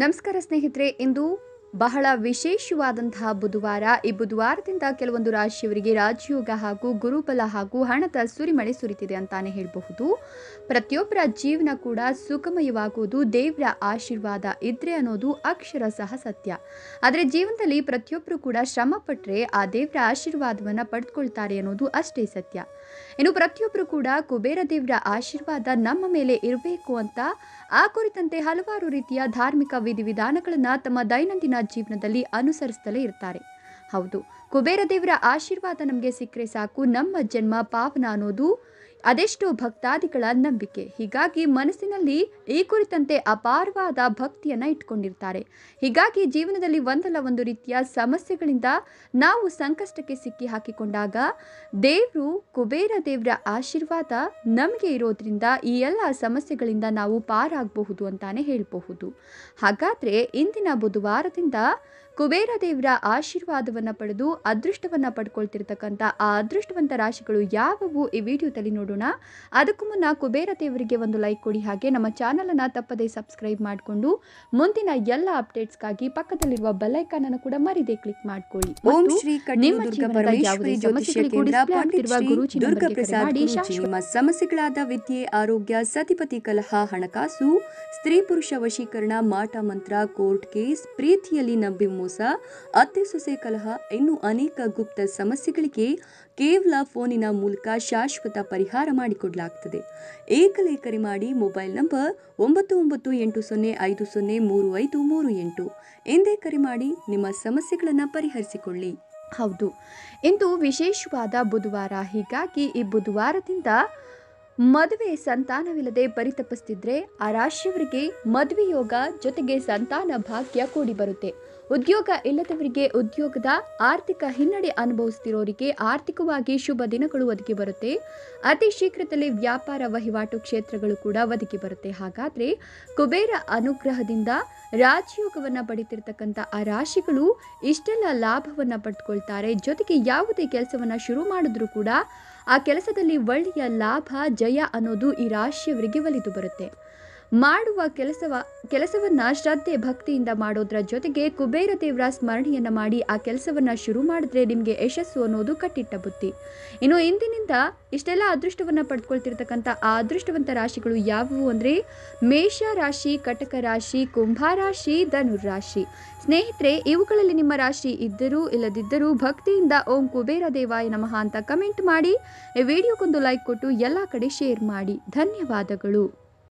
ನಮಸ್ಕಾರ ಸ್ನೇಹಿತರೆ ಇಂದು ಬಹಳ ವಿಶೇಷವಾದಂತಹ ಬುಧವಾರ ಈ ಬುಧವಾರದಿಂದ ಕೆಲವೊಂದು ರಾಶಿಯವರಿಗೆ ರಾಜಯೋಗ ಹಾಗೂ ಗುರುಬಲ ಹಾಗೂ ಹಣದ ಸುರಿಮಳೆ ಸುರಿತಿದೆ ಅಂತಾನೆ ಹೇಳಬಹುದು ಪ್ರತಿಯೊಬ್ಬರ ಜೀವನ ಕೂಡ ಸುಖಮಯವಾಗುವುದು ದೇವರ ಆಶೀರ್ವಾದ ಇದ್ರೆ ಅನ್ನೋದು ಅಕ್ಷರ ಸಹ ಸತ್ಯ ಆದರೆ ಜೀವನದಲ್ಲಿ ಪ್ರತಿಯೊಬ್ಬರು ಕೂಡ ಶ್ರಮ ಪಟ್ಟರೆ ಆ ದೇವರ ಆಶೀರ್ವಾದವನ್ನು ಪಡೆದುಕೊಳ್ತಾರೆ ಅನ್ನೋದು ಅಷ್ಟೇ ಸತ್ಯ ಇನ್ನು ಪ್ರತಿಯೊಬ್ಬರು ಕೂಡ ಕುಬೇರ ದೇವರ ಆಶೀರ್ವಾದ ನಮ್ಮ ಮೇಲೆ ಇರಬೇಕು ಅಂತ ಆ ಕುರಿತಂತೆ ಹಲವಾರು ರೀತಿಯ ಧಾರ್ಮಿಕ ವಿಧಿವಿಧಾನಗಳನ್ನು ತಮ್ಮ ದೈನಂದಿನ ಜೀವನದಲ್ಲಿ ಅನುಸರಿಸ್ತಲೇ ಇರ್ತಾರೆ ಹೌದು ಕುಬೇರ ದೇವರ ಆಶೀರ್ವಾದ ನಮಗೆ ಸಿಕ್ಕರೆ ಸಾಕು ನಮ್ಮ ಜನ್ಮ ಪಾವನ ಅನ್ನೋದು ಅದೆಷ್ಟೋ ಭಕ್ತಾದಿಗಳ ನಂಬಿಕೆ ಹೀಗಾಗಿ ಮನಸ್ಸಿನಲ್ಲಿ ಈ ಕುರಿತಂತೆ ಅಪಾರವಾದ ಭಕ್ತಿಯನ್ನು ಇಟ್ಕೊಂಡಿರ್ತಾರೆ ಹೀಗಾಗಿ ಜೀವನದಲ್ಲಿ ಒಂದಲ್ಲ ಒಂದು ರೀತಿಯ ಸಮಸ್ಯೆಗಳಿಂದ ನಾವು ಸಂಕಷ್ಟಕ್ಕೆ ಸಿಕ್ಕಿ ಹಾಕಿಕೊಂಡಾಗ ದೇವರು ಕುಬೇರ ದೇವರ ಆಶೀರ್ವಾದ ನಮಗೆ ಇರೋದ್ರಿಂದ ಈ ಎಲ್ಲ ಸಮಸ್ಯೆಗಳಿಂದ ನಾವು ಪಾರಾಗಬಹುದು ಅಂತಾನೆ ಹೇಳಬಹುದು ಹಾಗಾದರೆ ಇಂದಿನ ಬುಧವಾರದಿಂದ ಕುಬೇರ ದೇವರ ಆಶೀರ್ವಾದವನ್ನ ಪಡೆದು ಅದೃಷ್ಟವನ್ನ ಪಡ್ಕೊಳ್ತಿರ್ತಕ್ಕಂಥ ಆ ಅದೃಷ್ಟವಂತ ರಾಶಿಗಳು ಯಾವುವು ಈ ವಿಡಿಯೋದಲ್ಲಿ ನೋಡೋಣ ಅದಕ್ಕೂ ಮುನ್ನ ಕುಬೇರ ದೇವರಿಗೆ ಒಂದು ಲೈಕ್ ಕೊಡಿ ಹಾಗೆ ನಮ್ಮ ಚಾನಲನ್ನು ತಪ್ಪದೇ ಸಬ್ಸ್ಕ್ರೈಬ್ ಮಾಡಿಕೊಂಡು ಮುಂದಿನ ಎಲ್ಲ ಅಪ್ಡೇಟ್ಸ್ಗಾಗಿ ಪಕ್ಕದಲ್ಲಿರುವ ಬೆಲ್ಲೈಕಾನ್ ಅನ್ನು ಕೂಡ ಮರಿದೇ ಕ್ಲಿಕ್ ಮಾಡಿಕೊಳ್ಳಿ ಓಂ ಶ್ರೀ ನಿಮ್ಮ ಸಮಸ್ಯೆಗಳಾದ ವಿದ್ಯೆ ಆರೋಗ್ಯ ಸತಿಪತಿ ಕಲಹ ಹಣಕಾಸು ಸ್ತ್ರೀ ಪುರುಷ ವಶೀಕರಣ ಮಾಟ ಮಂತ್ರ ಕೋರ್ಟ್ ಕೇಸ್ ಪ್ರೀತಿಯಲ್ಲಿ ನಂಬಿ ಮೋಸ ಅತ್ತೆ ಸೊಸೆ ಕಲಹ ಇನ್ನೂ ಅನೇಕ ಗುಪ್ತ ಸಮಸ್ಯೆಗಳಿಗೆ ಕೇವಲ ಫೋನಿನ ಮೂಲಕ ಶಾಶ್ವತ ಪರಿಹಾರ ಮಾಡಿಕೊಡಲಾಗ್ತದೆ ಏಕಲೇ ಕರೆ ಮಾಡಿ ಮೊಬೈಲ್ ನಂಬರ್ ಒಂಬತ್ತು ಒಂಬತ್ತು ಎಂಟು ಸೊನ್ನೆ ಐದು ಸೊನ್ನೆ ಮೂರು ಐದು ಮೂರು ಎಂಟು ಎಂದೇ ಕರೆ ಮಾಡಿ ನಿಮ್ಮ ಸಮಸ್ಯೆಗಳನ್ನು ಪರಿಹರಿಸಿಕೊಳ್ಳಿ ಹೌದು ಇಂದು ವಿಶೇಷವಾದ ಬುಧವಾರ ಹೀಗಾಗಿ ಈ ಬುಧವಾರದಿಂದ ಮದುವೆ ಸಂತಾನವಿಲ್ಲದೆ ಪರಿತಪಿಸ್ತಿದ್ರೆ ಆ ರಾಶಿಯವರಿಗೆ ಮದುವೆ ಯೋಗ ಜೊತೆಗೆ ಸಂತಾನ ಭಾಗ್ಯ ಕೂಡಿ ಬರುತ್ತೆ ಉದ್ಯೋಗ ಇಲ್ಲದವರಿಗೆ ಉದ್ಯೋಗದ ಆರ್ಥಿಕ ಹಿನ್ನಡೆ ಅನುಭವಿಸ್ತಿರೋರಿಗೆ ಆರ್ಥಿಕವಾಗಿ ಶುಭ ದಿನಗಳು ಒದಗಿ ಬರುತ್ತೆ ಅತಿ ಶೀಘ್ರದಲ್ಲಿ ವ್ಯಾಪಾರ ವಹಿವಾಟು ಕ್ಷೇತ್ರಗಳು ಕೂಡ ಒದಗಿ ಬರುತ್ತೆ ಹಾಗಾದ್ರೆ ಕುಬೇರ ಅನುಗ್ರಹದಿಂದ ರಾಜಯೋಗವನ್ನು ಪಡಿತಿರ್ತಕ್ಕಂಥ ಆ ರಾಶಿಗಳು ಇಷ್ಟೆಲ್ಲ ಲಾಭವನ್ನ ಪಡ್ಕೊಳ್ತಾರೆ ಜೊತೆಗೆ ಯಾವುದೇ ಕೆಲಸವನ್ನ ಶುರು ಮಾಡಿದ್ರು ಕೂಡ ಆ ಕೆಲಸದಲ್ಲಿ ಒಳ್ಳೆಯ ಲಾಭ ಜಯ ಅನ್ನೋದು ಈ ರಾಶಿಯವರಿಗೆ ಒಲಿದು ಬರುತ್ತೆ ಮಾಡುವ ಕೆಲಸವ ಕೆಲಸವನ್ನು ಶ್ರದ್ಧೆ ಭಕ್ತಿಯಿಂದ ಮಾಡೋದ್ರ ಜೊತೆಗೆ ಕುಬೇರ ದೇವರ ಸ್ಮರಣೆಯನ್ನು ಮಾಡಿ ಆ ಕೆಲಸವನ್ನು ಶುರು ಮಾಡಿದ್ರೆ ನಿಮಗೆ ಯಶಸ್ಸು ಅನ್ನೋದು ಕಟ್ಟಿಟ್ಟ ಬುತ್ತಿ ಇನ್ನು ಇಂದಿನಿಂದ ಇಷ್ಟೆಲ್ಲ ಅದೃಷ್ಟವನ್ನು ಪಡ್ಕೊಳ್ತಿರ್ತಕ್ಕಂಥ ಆ ಅದೃಷ್ಟವಂತ ರಾಶಿಗಳು ಯಾವುವು ಅಂದರೆ ಮೇಷ ರಾಶಿ ಕಟಕ ರಾಶಿ ಕುಂಭ ರಾಶಿ ಧನುರ್ ರಾಶಿ ಸ್ನೇಹಿತರೆ ಇವುಗಳಲ್ಲಿ ನಿಮ್ಮ ರಾಶಿ ಇದ್ದರೂ ಇಲ್ಲದಿದ್ದರೂ ಭಕ್ತಿಯಿಂದ ಓಂ ಕುಬೇರ ದೇವಾಯ ನಮಃ ಅಂತ ಕಮೆಂಟ್ ಮಾಡಿ ಈ ವಿಡಿಯೋಕ್ಕೊಂದು ಲೈಕ್ ಕೊಟ್ಟು ಎಲ್ಲ ಕಡೆ ಶೇರ್ ಮಾಡಿ ಧನ್ಯವಾದಗಳು